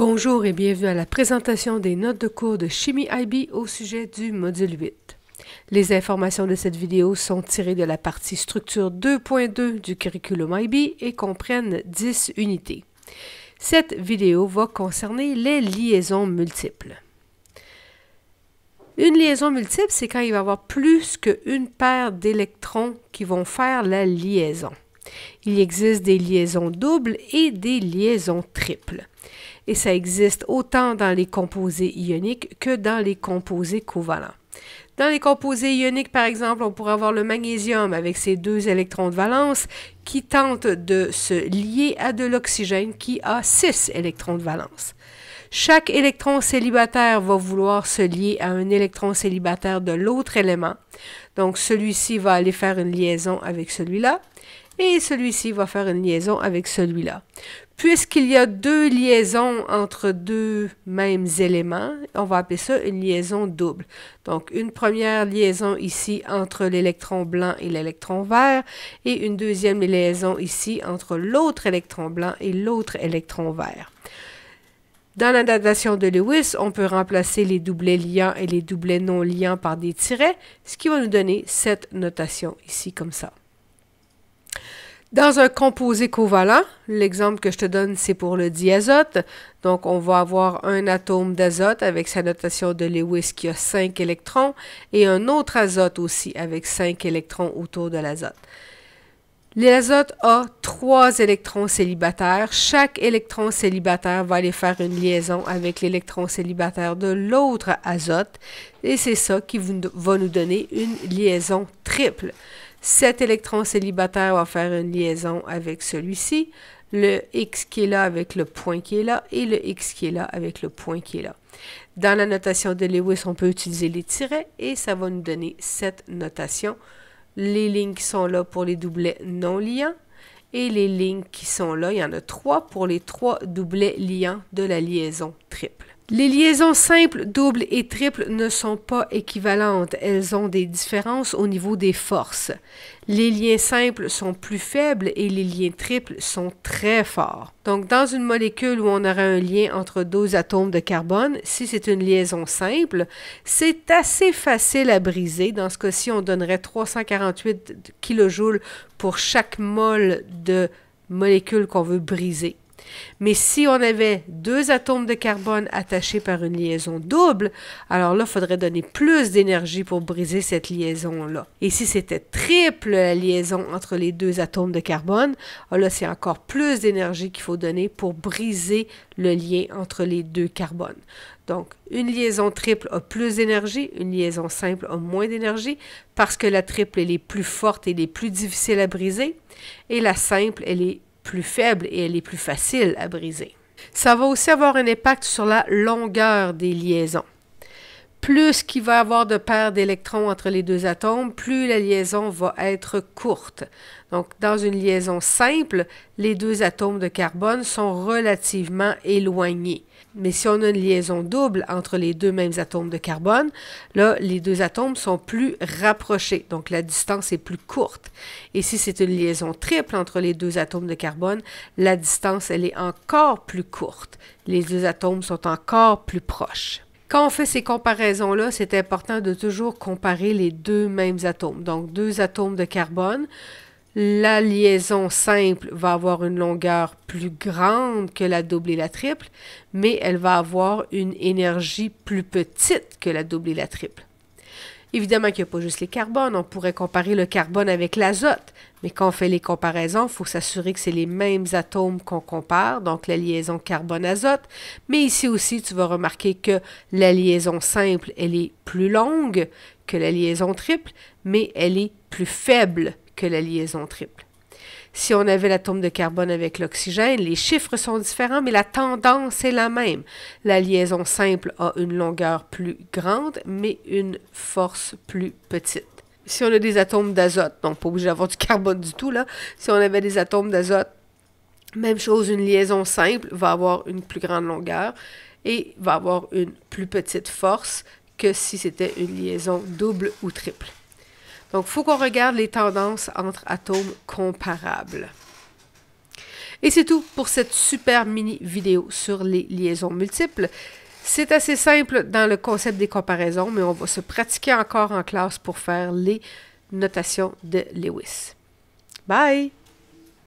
Bonjour et bienvenue à la présentation des notes de cours de Chimie IB au sujet du module 8. Les informations de cette vidéo sont tirées de la partie structure 2.2 du curriculum IB et comprennent 10 unités. Cette vidéo va concerner les liaisons multiples. Une liaison multiple, c'est quand il va y avoir plus qu'une paire d'électrons qui vont faire la liaison. Il existe des liaisons doubles et des liaisons triples et ça existe autant dans les composés ioniques que dans les composés covalents. Dans les composés ioniques, par exemple, on pourrait avoir le magnésium avec ses deux électrons de valence qui tente de se lier à de l'oxygène qui a six électrons de valence. Chaque électron célibataire va vouloir se lier à un électron célibataire de l'autre élément. Donc celui-ci va aller faire une liaison avec celui-là et celui-ci va faire une liaison avec celui-là. Puisqu'il y a deux liaisons entre deux mêmes éléments, on va appeler ça une liaison double. Donc une première liaison ici entre l'électron blanc et l'électron vert et une deuxième liaison ici entre l'autre électron blanc et l'autre électron vert. Dans la notation de Lewis, on peut remplacer les doublets liants et les doublets non liants par des tirets, ce qui va nous donner cette notation ici comme ça. Dans un composé covalent, l'exemple que je te donne, c'est pour le diazote. Donc, on va avoir un atome d'azote avec sa notation de Lewis qui a 5 électrons et un autre azote aussi avec 5 électrons autour de l'azote. L'azote a 3 électrons célibataires. Chaque électron célibataire va aller faire une liaison avec l'électron célibataire de l'autre azote et c'est ça qui va nous donner une liaison triple. Cet électron célibataire va faire une liaison avec celui-ci, le X qui est là avec le point qui est là et le X qui est là avec le point qui est là. Dans la notation de Lewis, on peut utiliser les tirets et ça va nous donner cette notation. Les lignes qui sont là pour les doublets non liants et les lignes qui sont là, il y en a trois pour les trois doublets liants de la liaison triple. Les liaisons simples, doubles et triples ne sont pas équivalentes. Elles ont des différences au niveau des forces. Les liens simples sont plus faibles et les liens triples sont très forts. Donc, dans une molécule où on aurait un lien entre deux atomes de carbone, si c'est une liaison simple, c'est assez facile à briser. Dans ce cas-ci, on donnerait 348 kJ pour chaque mol de molécule qu'on veut briser. Mais si on avait deux atomes de carbone attachés par une liaison double, alors là, il faudrait donner plus d'énergie pour briser cette liaison-là. Et si c'était triple la liaison entre les deux atomes de carbone, ah, là, c'est encore plus d'énergie qu'il faut donner pour briser le lien entre les deux carbones. Donc, une liaison triple a plus d'énergie, une liaison simple a moins d'énergie, parce que la triple, elle est plus forte et les plus difficile à briser, et la simple, elle est plus faible et elle est plus facile à briser. Ça va aussi avoir un impact sur la longueur des liaisons plus qu'il va y avoir de paires d'électrons entre les deux atomes, plus la liaison va être courte. Donc, dans une liaison simple, les deux atomes de carbone sont relativement éloignés. Mais si on a une liaison double entre les deux mêmes atomes de carbone, là, les deux atomes sont plus rapprochés, donc la distance est plus courte. Et si c'est une liaison triple entre les deux atomes de carbone, la distance, elle est encore plus courte. Les deux atomes sont encore plus proches. Quand on fait ces comparaisons-là, c'est important de toujours comparer les deux mêmes atomes. Donc, deux atomes de carbone. La liaison simple va avoir une longueur plus grande que la double et la triple, mais elle va avoir une énergie plus petite que la double et la triple. Évidemment qu'il n'y a pas juste les carbones, on pourrait comparer le carbone avec l'azote, mais quand on fait les comparaisons, il faut s'assurer que c'est les mêmes atomes qu'on compare, donc la liaison carbone-azote. Mais ici aussi, tu vas remarquer que la liaison simple, elle est plus longue que la liaison triple, mais elle est plus faible que la liaison triple si on avait l'atome de carbone avec l'oxygène. Les chiffres sont différents, mais la tendance est la même. La liaison simple a une longueur plus grande, mais une force plus petite. Si on a des atomes d'azote, donc pas obligé d'avoir du carbone du tout, là, si on avait des atomes d'azote, même chose, une liaison simple va avoir une plus grande longueur et va avoir une plus petite force que si c'était une liaison double ou triple. Donc, il faut qu'on regarde les tendances entre atomes comparables. Et c'est tout pour cette super mini vidéo sur les liaisons multiples. C'est assez simple dans le concept des comparaisons, mais on va se pratiquer encore en classe pour faire les notations de Lewis. Bye!